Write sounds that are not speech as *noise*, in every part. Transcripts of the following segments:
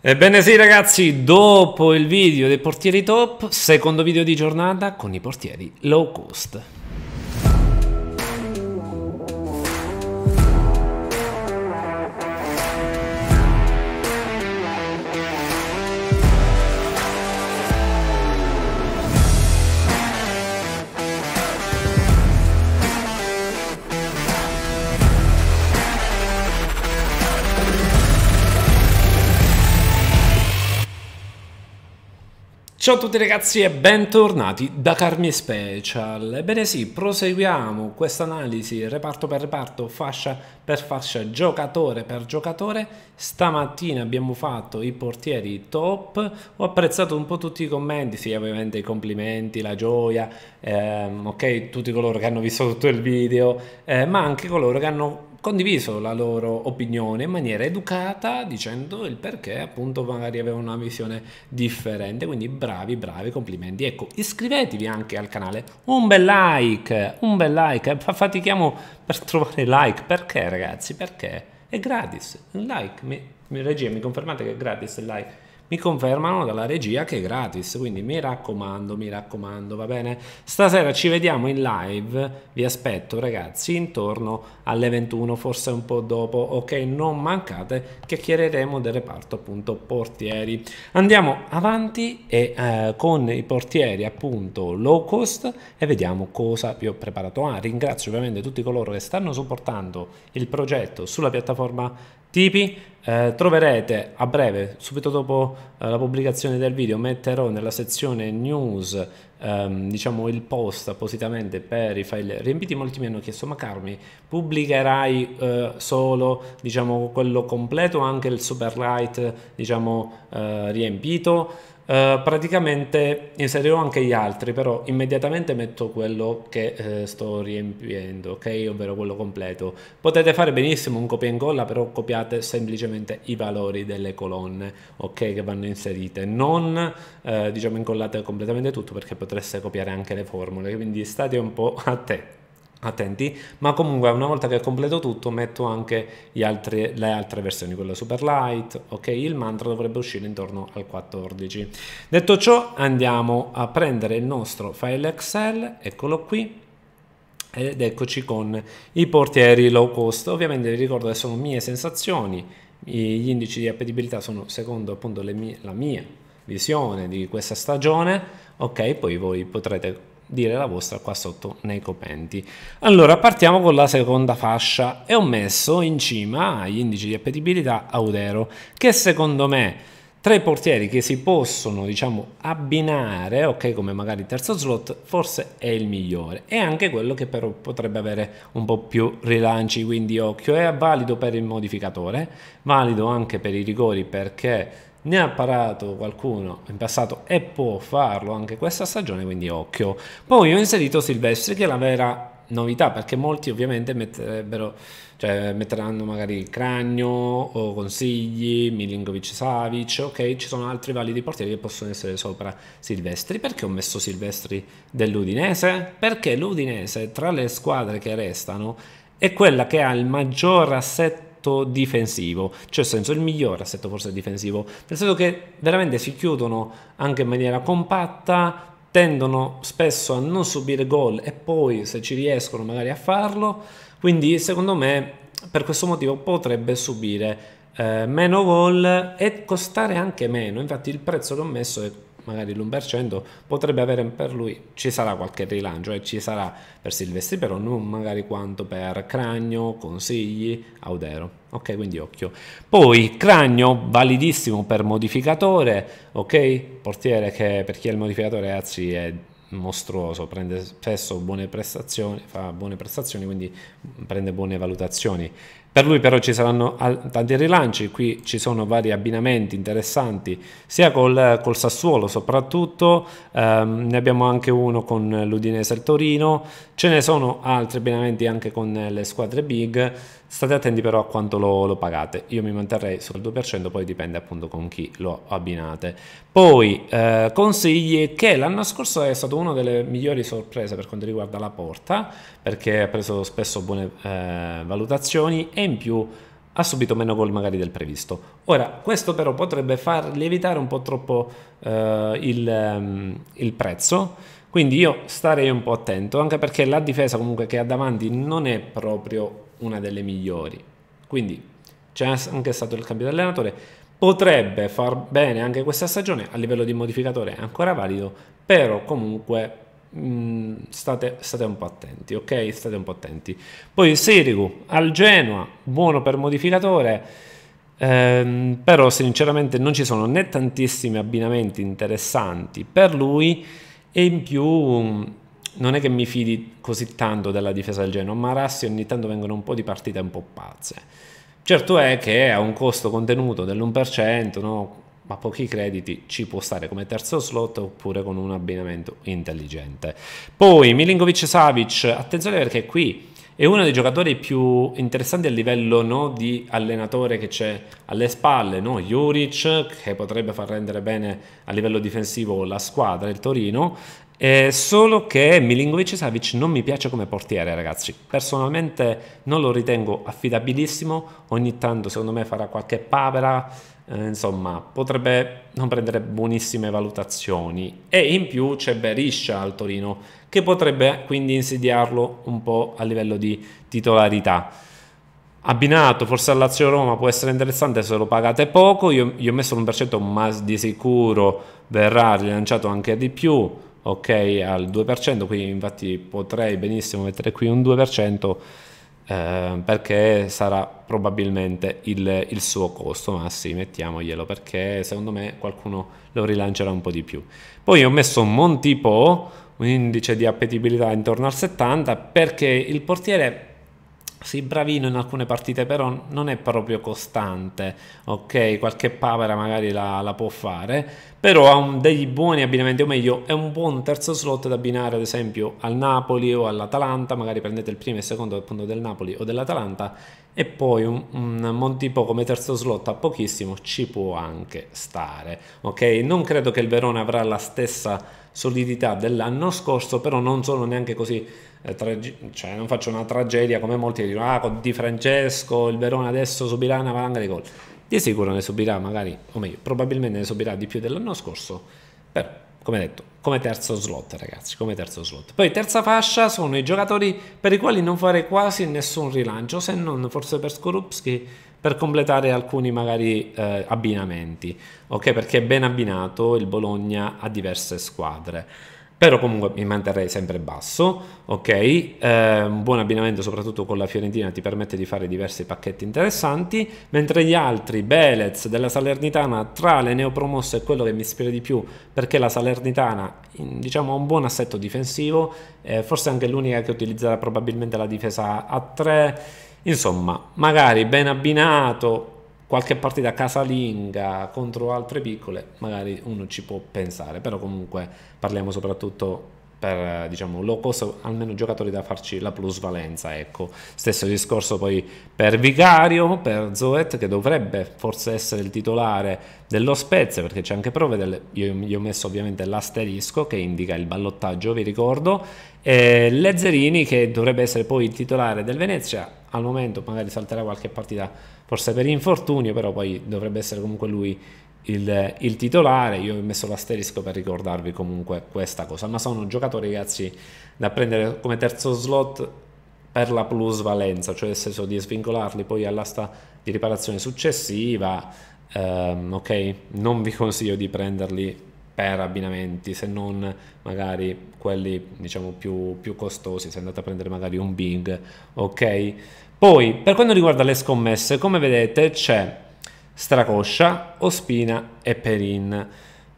Ebbene sì ragazzi, dopo il video dei portieri top, secondo video di giornata con i portieri low cost. Ciao a tutti ragazzi e bentornati da Carmi Special. Ebbene sì, proseguiamo questa analisi reparto per reparto, fascia per fascia, giocatore per giocatore. Stamattina abbiamo fatto i portieri top, ho apprezzato un po' tutti i commenti, sì ovviamente i complimenti, la gioia, ehm, ok tutti coloro che hanno visto tutto il video, eh, ma anche coloro che hanno condiviso la loro opinione in maniera educata dicendo il perché appunto magari avevano una visione differente quindi bravi bravi complimenti ecco iscrivetevi anche al canale un bel like un bel like fatichiamo per trovare like perché ragazzi perché è gratis un like mi, regia mi confermate che è gratis il like mi confermano dalla regia che è gratis, quindi mi raccomando, mi raccomando, va bene? Stasera ci vediamo in live, vi aspetto ragazzi intorno alle 21, forse un po' dopo, ok? Non mancate, chiacchiereremo del reparto appunto portieri. Andiamo avanti e, eh, con i portieri appunto low cost e vediamo cosa vi ho preparato. Ah, ringrazio ovviamente tutti coloro che stanno supportando il progetto sulla piattaforma tipi eh, troverete a breve, subito dopo eh, la pubblicazione del video, metterò nella sezione news ehm, diciamo il post appositamente per i file riempiti. Molti mi hanno chiesto: Ma Carmi, pubblicherai eh, solo diciamo, quello completo o anche il super light diciamo, eh, riempito? Eh, praticamente inserirò anche gli altri, però immediatamente metto quello che eh, sto riempiendo, ok? Ovvero quello completo. Potete fare benissimo un copia e incolla, però copiate semplicemente i valori delle colonne, ok? Che vanno inserite. Non, eh, diciamo, incollate completamente tutto perché potreste copiare anche le formule, quindi state un po' attenti attenti ma comunque una volta che completo tutto metto anche altri, le altre versioni quella super light ok il mantra dovrebbe uscire intorno al 14 detto ciò andiamo a prendere il nostro file excel eccolo qui ed eccoci con i portieri low cost ovviamente vi ricordo che sono mie sensazioni gli indici di appetibilità sono secondo appunto mie, la mia visione di questa stagione ok poi voi potrete dire la vostra qua sotto nei commenti. Allora partiamo con la seconda fascia e ho messo in cima agli indici di appetibilità Audero che secondo me tra i portieri che si possono diciamo abbinare ok come magari terzo slot forse è il migliore e anche quello che però potrebbe avere un po' più rilanci quindi occhio è valido per il modificatore valido anche per i rigori perché ne ha parato qualcuno in passato e può farlo anche questa stagione, quindi occhio. Poi ho inserito Silvestri che è la vera novità perché molti ovviamente metterebbero, cioè metteranno magari il Cragno o Consigli, Milinkovic Savic, ok, ci sono altri validi portieri che possono essere sopra Silvestri. Perché ho messo Silvestri dell'Udinese? Perché l'Udinese tra le squadre che restano è quella che ha il maggior assetto assetto difensivo, cioè nel senso il miglior assetto forse difensivo, nel senso che veramente si chiudono anche in maniera compatta, tendono spesso a non subire gol e poi se ci riescono magari a farlo, quindi secondo me per questo motivo potrebbe subire eh, meno gol e costare anche meno, infatti il prezzo che ho messo è magari l'1%, potrebbe avere per lui, ci sarà qualche rilancio e eh, ci sarà per Silvestri, però non magari quanto per Cragno, Consigli, Audero. Ok, quindi occhio. Poi Cragno, validissimo per modificatore, ok? Portiere che per chi è il modificatore, ragazzi, è mostruoso, prende spesso buone prestazioni, fa buone prestazioni, quindi prende buone valutazioni. Per lui però ci saranno tanti rilanci, qui ci sono vari abbinamenti interessanti, sia col, col Sassuolo soprattutto, ehm, ne abbiamo anche uno con l'Udinese e il Torino, ce ne sono altri abbinamenti anche con le squadre big, state attenti però a quanto lo, lo pagate, io mi manterrei sul 2%, poi dipende appunto con chi lo abbinate. Poi eh, consigli che l'anno scorso è stato una delle migliori sorprese per quanto riguarda la porta, perché ha preso spesso buone eh, valutazioni e in più ha subito meno gol magari del previsto. Ora, questo però potrebbe far lievitare un po' troppo eh, il, ehm, il prezzo, quindi io starei un po' attento, anche perché la difesa comunque che ha davanti non è proprio una delle migliori. Quindi c'è anche stato il cambio di allenatore, potrebbe far bene anche questa stagione a livello di modificatore, è ancora valido, però comunque Mm, state, state, un po' attenti, ok? State un po' attenti. Poi Sirigu al Genoa, buono per modificatore, ehm, però sinceramente non ci sono né tantissimi abbinamenti interessanti per lui e in più mm, non è che mi fidi così tanto della difesa del Genoa, ma Rassi ogni tanto vengono un po' di partite un po' pazze. Certo è che ha un costo contenuto dell'1%, no? ma pochi crediti ci può stare come terzo slot oppure con un abbinamento intelligente. Poi Milinkovic Savic, attenzione perché qui è uno dei giocatori più interessanti a livello no, di allenatore che c'è alle spalle, no? Juric che potrebbe far rendere bene a livello difensivo la squadra, il Torino, eh, solo che Milinkovic Savic non mi piace come portiere, ragazzi. Personalmente non lo ritengo affidabilissimo. Ogni tanto, secondo me, farà qualche papera. Eh, insomma potrebbe non prendere buonissime valutazioni e in più c'è Beriscia al Torino che potrebbe quindi insidiarlo un po' a livello di titolarità abbinato forse al Lazio Roma può essere interessante se lo pagate poco io, io ho messo l'1% ma di sicuro verrà rilanciato anche di più ok al 2% quindi infatti potrei benissimo mettere qui un 2% eh, perché sarà probabilmente il, il, suo costo, ma sì, mettiamoglielo perché secondo me qualcuno lo rilancerà un po' di più. Poi ho messo Montipo, un indice di appetibilità intorno al 70, perché il portiere sì, bravino in alcune partite, però non è proprio costante, ok? Qualche papera magari la, la può fare, però ha un, degli buoni abbinamenti, o meglio, è un buon terzo slot da abbinare ad esempio al Napoli o all'Atalanta, magari prendete il primo e il secondo appunto del Napoli o dell'Atalanta e poi un, un Montipo come terzo slot a pochissimo ci può anche stare. Ok, non credo che il Verona avrà la stessa solidità dell'anno scorso, però non sono neanche così eh, cioè non faccio una tragedia come molti dicono ah con Di Francesco il Verona adesso subirà una valanga di gol di sicuro ne subirà magari o meglio probabilmente ne subirà di più dell'anno scorso però come detto, come terzo slot, ragazzi, come terzo slot. Poi terza fascia sono i giocatori per i quali non fare quasi nessun rilancio, se non forse per Skorupski per completare alcuni magari eh, abbinamenti, ok? Perché è ben abbinato il Bologna a diverse squadre però comunque mi manterrei sempre basso, ok? Eh, un buon abbinamento soprattutto con la Fiorentina ti permette di fare diversi pacchetti interessanti, mentre gli altri, Belez della Salernitana, tra le neopromosse è quello che mi ispira di più, perché la Salernitana diciamo, ha un buon assetto difensivo, eh, forse anche l'unica che utilizzerà probabilmente la difesa a 3, insomma, magari ben abbinato qualche partita casalinga contro altre piccole, magari uno ci può pensare, però comunque parliamo soprattutto per diciamo low cost, almeno giocatori da farci la plusvalenza, ecco. Stesso discorso poi per Vicario, per Zoet che dovrebbe forse essere il titolare dello Spezia perché c'è anche Provedel, io gli ho messo ovviamente l'asterisco che indica il ballottaggio, vi ricordo, e Lezzerini che dovrebbe essere poi il titolare del Venezia al momento magari salterà qualche partita forse per infortunio, però poi dovrebbe essere comunque lui il, il titolare. Io ho messo l'asterisco per ricordarvi comunque questa cosa, ma sono giocatori ragazzi da prendere come terzo slot per la plusvalenza, cioè nel senso di svincolarli poi all'asta di riparazione successiva. Um, ok, non vi consiglio di prenderli per abbinamenti, se non magari quelli diciamo più, più costosi, se andate a prendere magari un Bing, ok? Poi, per quanto riguarda le scommesse, come vedete c'è Stracoscia, Ospina e Perin.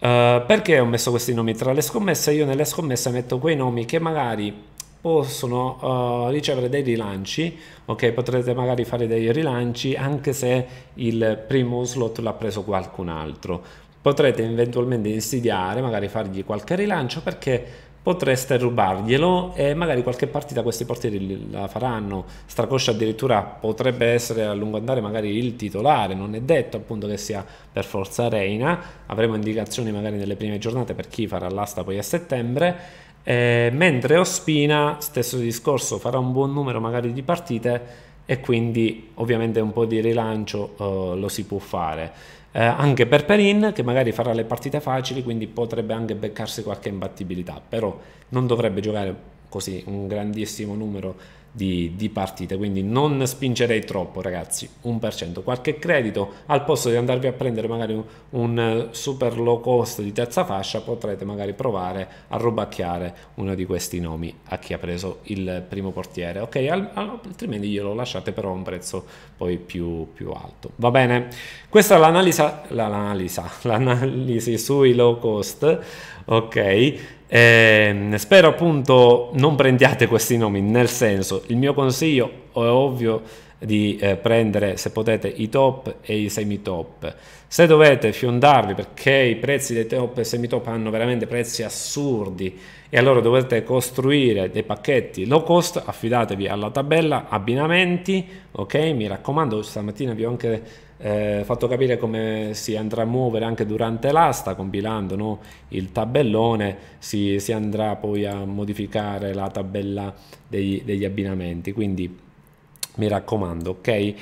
Uh, perché ho messo questi nomi tra le scommesse? Io nelle scommesse metto quei nomi che magari possono uh, ricevere dei rilanci, ok? Potrete magari fare dei rilanci anche se il primo slot l'ha preso qualcun altro potrete eventualmente insidiare, magari fargli qualche rilancio perché potreste rubarglielo e magari qualche partita questi portieri la faranno. Stracoscia addirittura potrebbe essere a lungo andare magari il titolare, non è detto appunto che sia per forza Reina, avremo indicazioni magari nelle prime giornate per chi farà l'asta poi a settembre. Eh, mentre Ospina, stesso discorso, farà un buon numero magari di partite e quindi ovviamente un po' di rilancio uh, lo si può fare. Eh, anche per Perin che magari farà le partite facili, quindi potrebbe anche beccarsi qualche imbattibilità, però non dovrebbe giocare così un grandissimo numero di, di partite, quindi non spingerei troppo ragazzi, 1%, qualche credito, al posto di andarvi a prendere magari un, un eh, super low cost di terza fascia, potrete magari provare a rubacchiare uno di questi nomi a chi ha preso il primo portiere, ok? Al, al, altrimenti glielo lasciate però a un prezzo poi più, più alto, va bene? Questa è l'analisi, *laughs* l'analisi sui low cost, ok? Eh, spero appunto non prendiate questi nomi, nel senso, il mio consiglio è ovvio di eh, prendere se potete i top e i semi top. Se dovete fiondarvi perché i prezzi dei top e semi top hanno veramente prezzi assurdi e allora dovete costruire dei pacchetti low cost, affidatevi alla tabella abbinamenti, ok? Mi raccomando, stamattina vi ho anche eh, fatto capire come si andrà a muovere anche durante l'asta, compilando no, il tabellone, si, si, andrà poi a modificare la tabella degli, degli abbinamenti. Quindi mi raccomando, ok? E,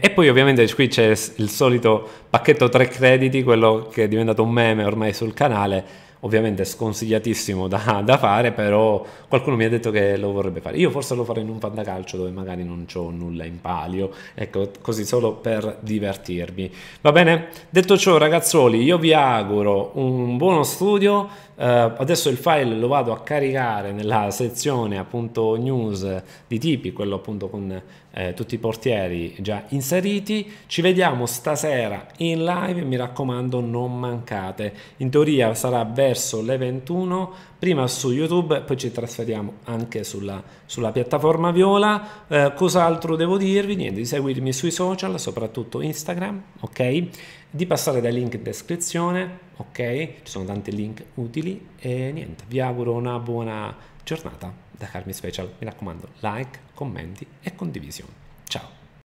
e poi ovviamente qui c'è il solito pacchetto tre crediti, quello che è diventato un meme ormai sul canale ovviamente sconsigliatissimo da, da, fare, però qualcuno mi ha detto che lo vorrebbe fare. Io forse lo farei in un fantacalcio dove magari non ho nulla in palio, ecco, così solo per divertirmi. Va bene? Detto ciò, ragazzoli, io vi auguro un buono studio. Eh, adesso il file lo vado a caricare nella sezione appunto news di tipi, quello appunto con eh, tutti i portieri già inseriti. Ci vediamo stasera in live, mi raccomando non mancate. In teoria sarà bello verso le 21, prima su YouTube, poi ci trasferiamo anche sulla, sulla piattaforma Viola. Eh, cos'altro devo dirvi? Niente, di seguirmi sui social, soprattutto Instagram, ok? Di passare dai link in descrizione, ok? Ci sono tanti link utili e niente, vi auguro una buona giornata da Carmi Special. Mi raccomando, like, commenti e condivisione. Ciao!